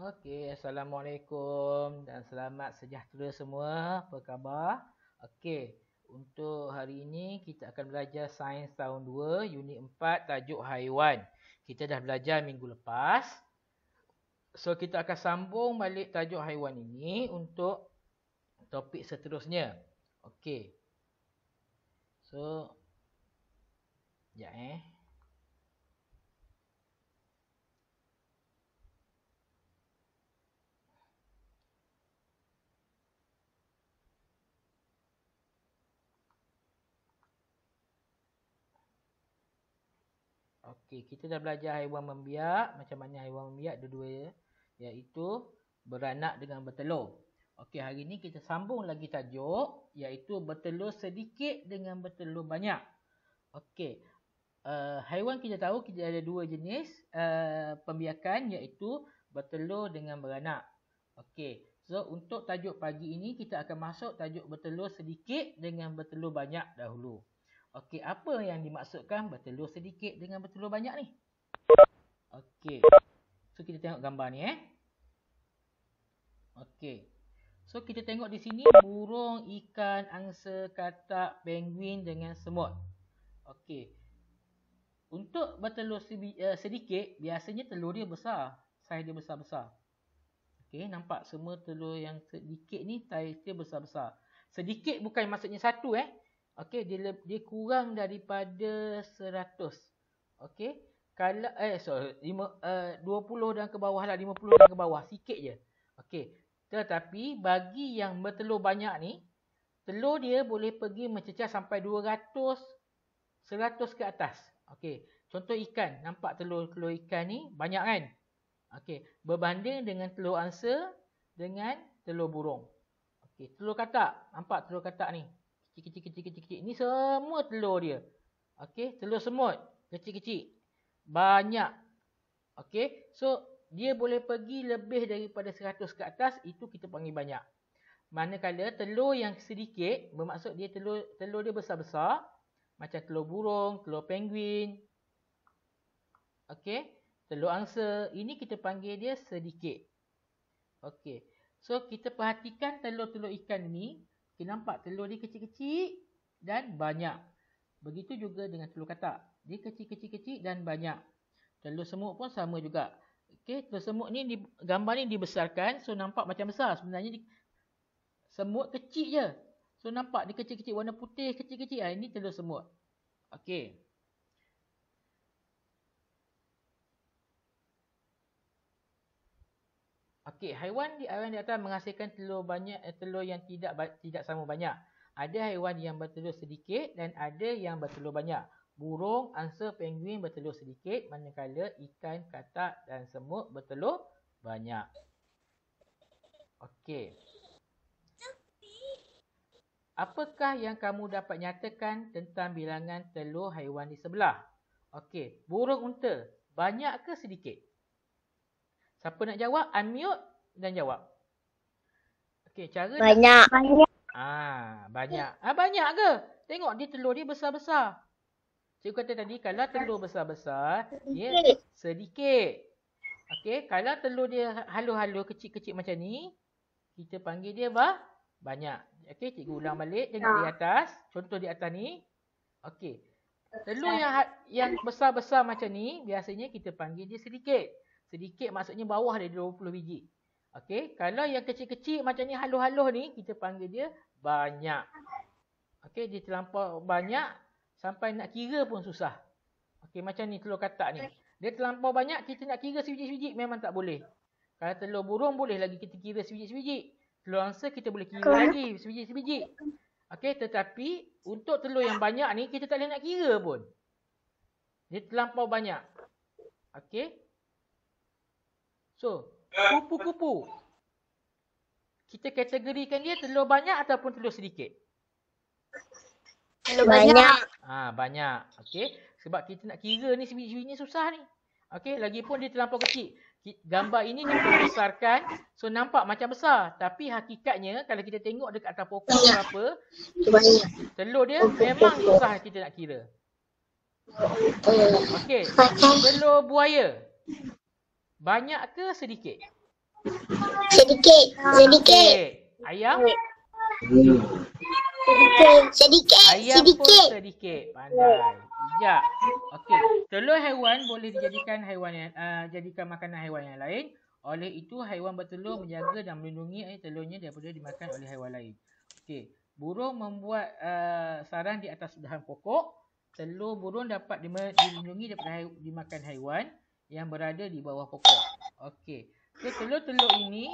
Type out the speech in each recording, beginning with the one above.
Okey, Assalamualaikum dan selamat sejahtera semua. Apa khabar? Okey, untuk hari ini kita akan belajar sains tahun 2, unit 4, tajuk haiwan. Kita dah belajar minggu lepas. So, kita akan sambung balik tajuk haiwan ini untuk topik seterusnya. Okey. So, sekejap eh. Okey, kita dah belajar haiwan membiak. Macam mana haiwan membiak? Dua-dua ya. Iaitu beranak dengan bertelur. Okey, hari ini kita sambung lagi tajuk. Iaitu bertelur sedikit dengan bertelur banyak. Okey. Uh, haiwan kita tahu kita ada dua jenis uh, pembiakan iaitu bertelur dengan beranak. Okey. So, untuk tajuk pagi ini kita akan masuk tajuk bertelur sedikit dengan bertelur banyak dahulu. Okey, apa yang dimaksudkan bertelur sedikit dengan bertelur banyak ni? Okey. So kita tengok gambar ni eh. Okey. So kita tengok di sini burung, ikan, angsa, katak, penguin dengan semut. Okey. Untuk bertelur eh, sedikit, biasanya telur dia besar. Saiz dia besar-besar. Okey, nampak semua telur yang sedikit ni saiz dia besar-besar. Sedikit bukan maksudnya satu eh. Okey, dia, dia kurang daripada 100. Okey. Kalau eh so 5 uh, 20 dan ke bawahlah, 50 dan ke bawah, sikit je. Okey. Tetapi bagi yang bertelur banyak ni, telur dia boleh pergi mencecah sampai 200 100 ke atas. Okey. Contoh ikan, nampak telur-telur ikan ni banyak kan? Okey, berbanding dengan telur angsa dengan telur burung. Okey, telur katak, nampak telur katak ni? Kecil-kecil-kecil-kecil. Ini semua telur dia. Okey. Telur semut. Kecil-kecil. Banyak. Okey. So, dia boleh pergi lebih daripada 100 ke atas. Itu kita panggil banyak. Manakala telur yang sedikit. Bermaksud dia telur telur dia besar-besar. Macam telur burung, telur penguin. Okey. Telur angsa. Ini kita panggil dia sedikit. Okey. So, kita perhatikan telur-telur ikan ni. Okey nampak telur dia kecil-kecil dan banyak. Begitu juga dengan telur katak. Dia kecil-kecil-kecil dan banyak. Telur semut pun sama juga. Okey telur semut ni di, gambar ni dibesarkan so nampak macam besar sebenarnya dia, semut kecil je. So nampak dia kecil-kecil warna putih kecil-kecil ah ini telur semut. Okey. Okey, haiwan di haiwan di atas menghasilkan telur banyak eh, telur yang tidak tidak sama banyak. Ada haiwan yang bertelur sedikit dan ada yang bertelur banyak. Burung, angsa, penguin bertelur sedikit manakala ikan, katak dan semut bertelur banyak. Okey. Apakah yang kamu dapat nyatakan tentang bilangan telur haiwan di sebelah? Okey, burung unta, banyak ke sedikit? Siapa nak jawab? Unmute dan jawab. Okey, cara banyak. Dah... Banyak. Ah, banyak. Ah, banyak ke? Tengok dia telur dia besar-besar. Cikgu kata tadi kalau telur besar-besar, dia sedikit. Okey, kalau telur dia halus-halus kecil-kecil macam ni, kita panggil dia bah banyak. Okey, cikgu ulang balik tengok di atas. Contoh di atas ni. Okey. Telur yang ha-, yang besar-besar macam ni, biasanya kita panggil dia sedikit. Sedikit maksudnya bawah dari 20 biji. Okey, kalau yang kecil-kecil macam ni halus-halus ni kita panggil dia banyak. Okey, dia terlampau banyak sampai nak kira pun susah. Okey, macam ni telur katak ni. Dia terlampau banyak kita nak kira sebiji-sebiji memang tak boleh. Kalau telur burung boleh lagi kita kira sebiji-sebiji. Telur angsa kita boleh kira lagi sebiji-sebiji. Okey, tetapi untuk telur yang banyak ni kita tak boleh nak kira pun. Dia terlampau banyak. Okey. So, Kupu-kupu. Kita kategorikan dia telur banyak ataupun telur sedikit? Telur banyak. Ah, banyak. Okey. Sebab kita nak kira ni sebiji ni susah ni. Okey, lagipun dia terlampau kecil. Gambar ini kita besarkan so nampak macam besar tapi hakikatnya kalau kita tengok dekat atas pokok banyak. apa banyak. telur dia memang susah kita nak kira. Okey, telur buaya. Banyak ke sedikit? Sedikit. Sedikit. Okay. Ayam? Sedikit. Ayam sedikit. pun sedikit. Pandai. Ya. Okey. Telur haiwan boleh dijadikan haiwan yang, uh, jadikan makanan haiwan yang lain. Oleh itu, haiwan bertelur menjaga dan melindungi telurnya daripada dimakan oleh haiwan lain. Okey. Burung membuat uh, sarang di atas dahan pokok. Telur burung dapat dilindungi daripada hai, dimakan haiwan yang berada di bawah pokok. Okey. Telur-telur ini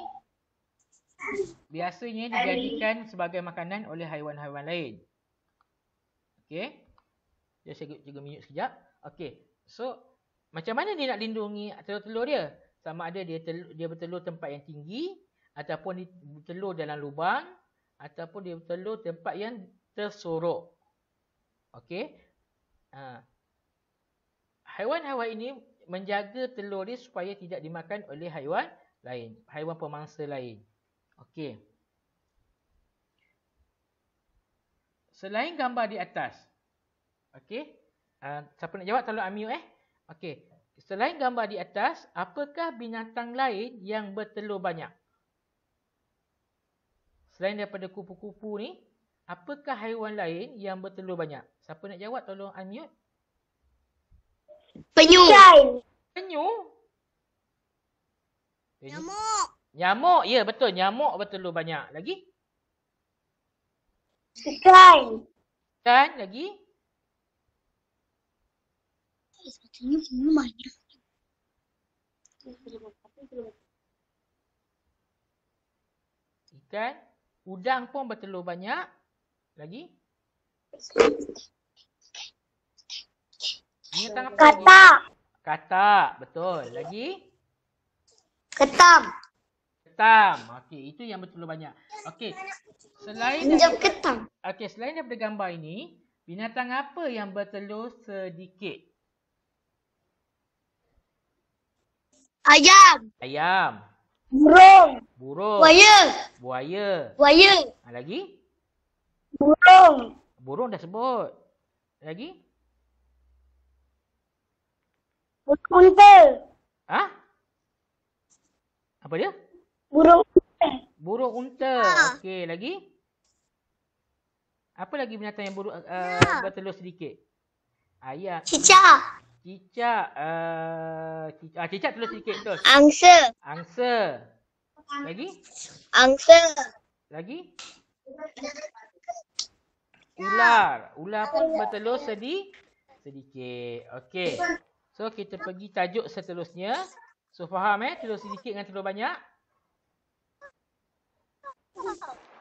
biasanya dijadikan sebagai makanan oleh haiwan-haiwan lain. Okey. Saya juga minyak sekejap. Okey. So, macam mana dia nak lindungi telur-telur dia? Sama ada dia, telur, dia bertelur tempat yang tinggi ataupun dia bertelur dalam lubang ataupun dia bertelur tempat yang tersorok. Okey. Ha. Haiwan-haiwan ini menjaga telur dia supaya tidak dimakan oleh haiwan lain. Haiwan pemangsa lain. Okey. Selain gambar di atas. Okey. Uh, siapa nak jawab? Tolong unmute eh. Okey. Selain gambar di atas, apakah binatang lain yang bertelur banyak? Selain daripada kupu-kupu ni, apakah haiwan lain yang bertelur banyak? Siapa nak jawab? Tolong unmute. Penyu. Penyu. Nyamuk. Nyamuk, ya betul. Nyamuk betul bertelur banyak. Lagi? Ikan. Ikan, lagi? Sepatutnya penyu banyak. Ikan. Udang pun bertelur banyak. Lagi? Katak. Katak. Katak, betul. Lagi? Ketam. Ketam. Okey, itu yang betul banyak. Okey. Selain Minjam ketam. Okey, selain daripada gambar ini, binatang apa yang bertelur sedikit? Ayam. Ayam. Burung. Burung. Buaya. Buaya. Buaya. Ha, lagi? Burung. Burung dah sebut. Lagi? Unta. Ha? Apa dia? Burung unta. Burung unta. Ha. Okey, lagi? Apa lagi binatang yang buruk uh, eh, ya. bertelur sedikit? Ayah. Cicak. Cicak. Uh, cicak. Ah, cicak telur sedikit. Terus. Angsa. Angsa. Lagi? Angsa. Lagi? Ya. Ular. Ular pun bertelur sedi sedikit. Okey. So kita pergi tajuk seterusnya. So faham eh? Tidur sedikit dengan tidur banyak.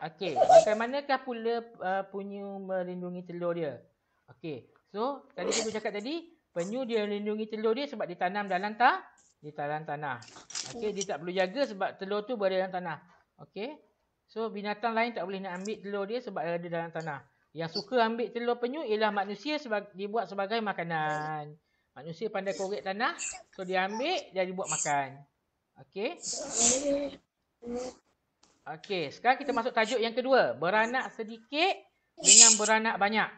Okey, bagaimanakah pula uh, penyu melindungi telur dia? Okey, so tadi kita cakap tadi, penyu dia melindungi telur dia sebab ditanam dalam ta? di dalam tanah. Okey, dia tak perlu jaga sebab telur tu berada dalam tanah. Okey, so binatang lain tak boleh nak ambil telur dia sebab ada dalam tanah. Yang suka ambil telur penyu ialah manusia sebab dibuat sebagai makanan. Manusia ah, pandai korek tanah. So dia ambil jadi buat makan. Okay. Okay. sekarang kita masuk tajuk yang kedua. Beranak sedikit dengan beranak banyak.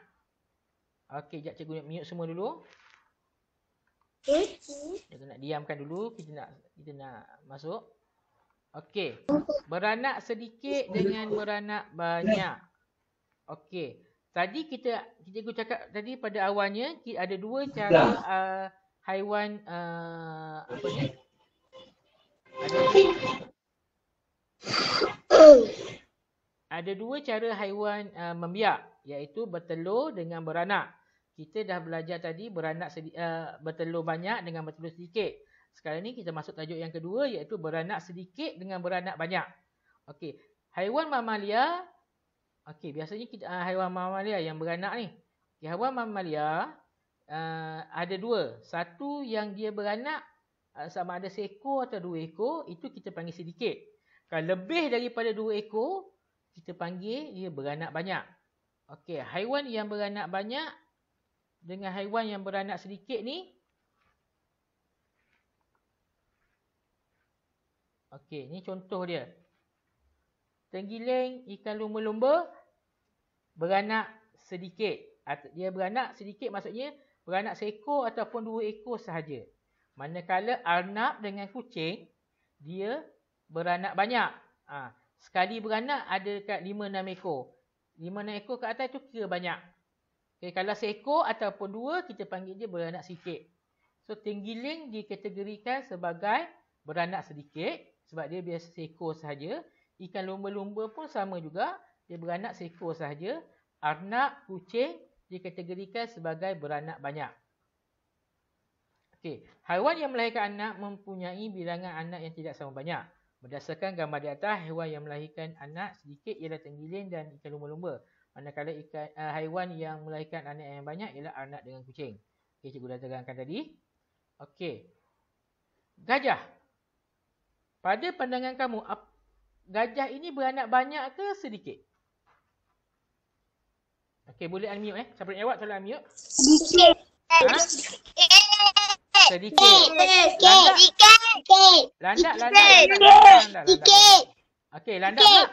Okay. jap cikgu minyak semua dulu. Kita nak diamkan dulu, kita nak kita nak masuk. Okay. Beranak sedikit dengan beranak banyak. Okay. Tadi kita kita cikgu cakap tadi pada awalnya ada dua cara ya. uh, haiwan uh, apa ni? Ada, ada dua cara haiwan uh, membiak iaitu bertelur dengan beranak. Kita dah belajar tadi beranak sedi, uh, bertelur banyak dengan bertelur sedikit. Sekarang ni kita masuk tajuk yang kedua iaitu beranak sedikit dengan beranak banyak. Okey, haiwan mamalia Okey, biasanya kita uh, haiwan mamalia yang beranak ni. Okay, haiwan mamalia uh, ada dua. Satu yang dia beranak uh, sama ada seko atau dua ekor, itu kita panggil sedikit. Kalau lebih daripada dua ekor, kita panggil dia beranak banyak. Okey, haiwan yang beranak banyak dengan haiwan yang beranak sedikit ni. Okey, ni contoh dia. Tenggiling, ikan lumba-lumba beranak sedikit. Dia beranak sedikit maksudnya beranak seekor ataupun dua ekor sahaja. Manakala arnab dengan kucing, dia beranak banyak. Ha. Sekali beranak ada dekat 5-6 ekor. lima 6 ekor ke atas tu kira banyak. Okay, kalau seekor ataupun dua, kita panggil dia beranak sikit. So, tenggiling dikategorikan sebagai beranak sedikit. Sebab dia biasa seekor sahaja. Ikan lumba-lumba pun sama juga. Dia beranak seekor sahaja. Anak kucing dikategorikan sebagai beranak banyak. Okey, haiwan yang melahirkan anak mempunyai bilangan anak yang tidak sama banyak. Berdasarkan gambar di atas, haiwan yang melahirkan anak sedikit ialah tenggiling dan ikan lumba-lumba. Manakala ikan, uh, haiwan yang melahirkan anak yang banyak ialah anak dengan kucing. Okey, cikgu dah terangkan tadi. Okey. Gajah. Pada pandangan kamu, gajah ini beranak banyak ke sedikit? Okey, boleh unmute eh. Siapa nak jawab selalu unmute. Sedikit. Ha? Sedikit. Sedikit. Sedikit. Sedikit. Landak, landak. Sedikit. Okey, landak. Sedikit.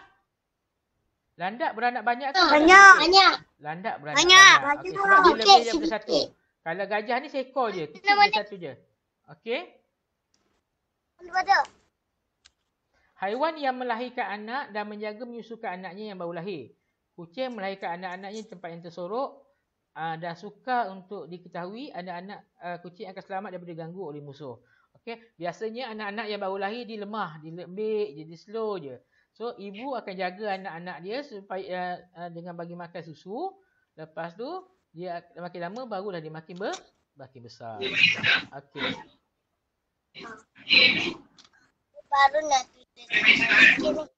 Landak beranak banyak ke? Banyak, banyak. Landak beranak banyak. banyak. banyak. Okey, sebab dia Kalau gajah ni seekor je. Kecil dia satu je. Okey. Haiwan yang melahirkan anak dan menjaga menyusukan anaknya yang baru lahir. Kucing melahirkan anak-anaknya di tempat yang tersorok uh, dan suka untuk diketahui anak-anak uh, kucing akan selamat daripada diganggu oleh musuh. Okey, biasanya anak-anak yang baru lahir dia lemah, dia lembik je, dia slow je. So ibu akan jaga anak-anak dia supaya uh, dengan bagi makan susu. Lepas tu dia makin lama barulah dia makin ber makin besar. Okey. Baru nak tidur.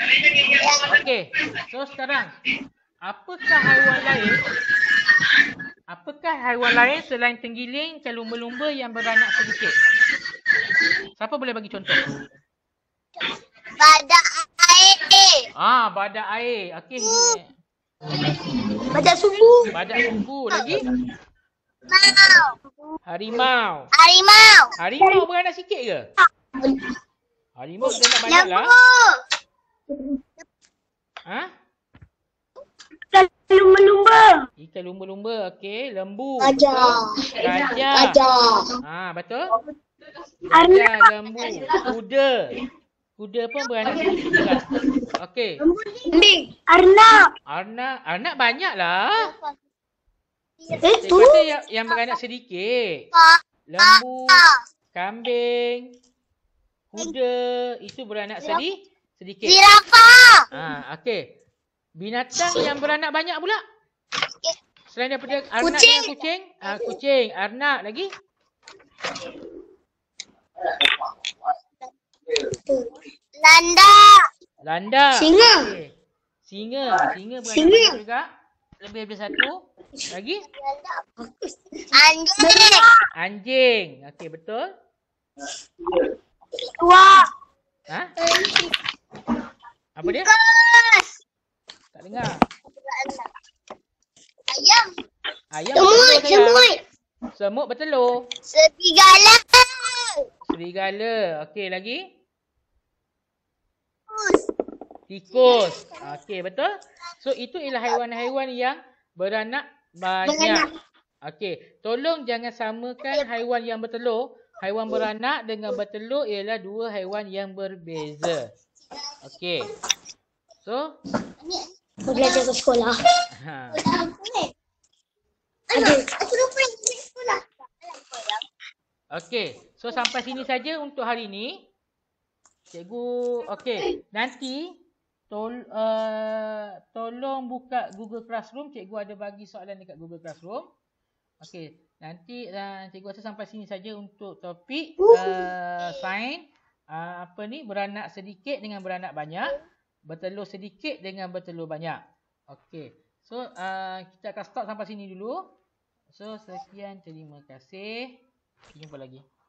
Okey, so sekarang apakah haiwan lain apakah haiwan lain selain tenggiling dan lumba-lumba yang beranak sedikit? Siapa boleh bagi contoh? Badak air. Ah, badak air. Okey. Badak sumbu. Badak sumbu lagi. Mau. Harimau. Harimau. Harimau beranak sikit ke? Harimau beranak banyaklah. Lembu. Ha? Ikan lumba-lumba. Ikan lumba-lumba. Okey. Lembu. Raja. Raja. Raja. Ha, betul? Raja, lembu. Kuda. Kuda pun beranak. Okey. Lembu ni. Arnak. Arnak. Arnak banyaklah. Itu? Eh, yang, yang beranak sedikit. Lembu. Kambing. Kuda. Itu beranak sedikit sedikit. Zirafah. Ha, okey. Binatang yang beranak banyak pula. Selain daripada arnak kucing. dengan kucing. Ha, kucing, arnak lagi. Landa. Landa. Singa. Okay. Singa. Singa beranak Singa. juga. Lebih daripada satu. Lagi? Anjing. Anjing. Okey, betul. Wah. Ha? Apa dia? Tikus. Tak dengar. Ayam. Ayam. Semut, semut. Semut bertelur. Serigala. Serigala. Okey, lagi? Tikus. Tikus. Okey, betul? So, itu ialah haiwan-haiwan yang beranak banyak. Okey, tolong jangan samakan haiwan yang bertelur. Haiwan beranak dengan bertelur ialah dua haiwan yang berbeza. Okey. So, kau belajar ke sekolah. Ha. Okey, so sampai sini saja untuk hari ini. Cikgu, okey, nanti tol, uh, tolong buka Google Classroom. Cikgu ada bagi soalan dekat Google Classroom. Okey, nanti uh, cikgu rasa sampai sini saja untuk topik uh, sains. Ah, apa ni beranak sedikit dengan beranak banyak, ya. bertelur sedikit dengan bertelur banyak. Okey. So uh, kita akan stop sampai sini dulu. So sekian terima kasih. jumpa lagi.